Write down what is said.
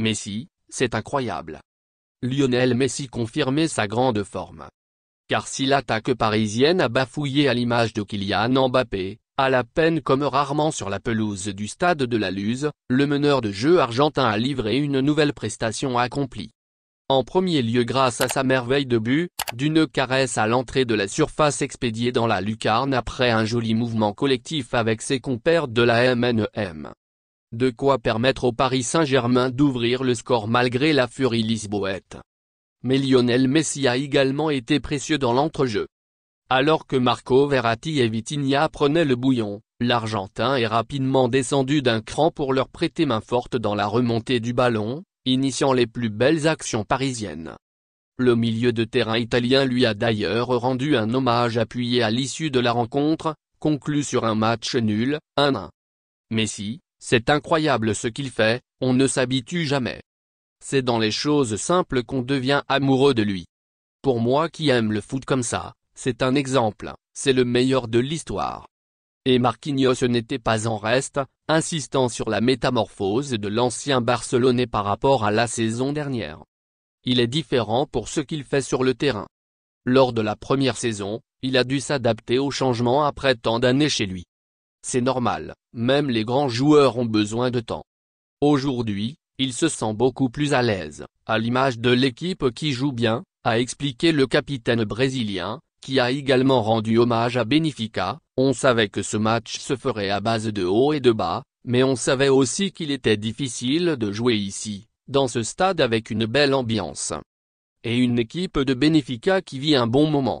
Messi, c'est incroyable. Lionel Messi confirmait sa grande forme. Car si l'attaque parisienne a bafouillé à l'image de Kylian Mbappé, à la peine comme rarement sur la pelouse du stade de la Luz, le meneur de jeu argentin a livré une nouvelle prestation accomplie. En premier lieu grâce à sa merveille de but, d'une caresse à l'entrée de la surface expédiée dans la lucarne après un joli mouvement collectif avec ses compères de la MNM. De quoi permettre au Paris Saint-Germain d'ouvrir le score malgré la furie lisboète. Mais Lionel Messi a également été précieux dans l'entrejeu. Alors que Marco Verratti et Vitigna prenaient le bouillon, l'Argentin est rapidement descendu d'un cran pour leur prêter main forte dans la remontée du ballon, initiant les plus belles actions parisiennes. Le milieu de terrain italien lui a d'ailleurs rendu un hommage appuyé à l'issue de la rencontre, conclue sur un match nul, 1-1. Messi, c'est incroyable ce qu'il fait, on ne s'habitue jamais. C'est dans les choses simples qu'on devient amoureux de lui. Pour moi qui aime le foot comme ça, c'est un exemple, c'est le meilleur de l'histoire. Et Marquinhos n'était pas en reste, insistant sur la métamorphose de l'ancien Barcelonais par rapport à la saison dernière. Il est différent pour ce qu'il fait sur le terrain. Lors de la première saison, il a dû s'adapter au changement après tant d'années chez lui. C'est normal, même les grands joueurs ont besoin de temps. Aujourd'hui, il se sent beaucoup plus à l'aise, à l'image de l'équipe qui joue bien, a expliqué le capitaine brésilien, qui a également rendu hommage à Benfica, on savait que ce match se ferait à base de haut et de bas, mais on savait aussi qu'il était difficile de jouer ici, dans ce stade avec une belle ambiance. Et une équipe de Benfica qui vit un bon moment.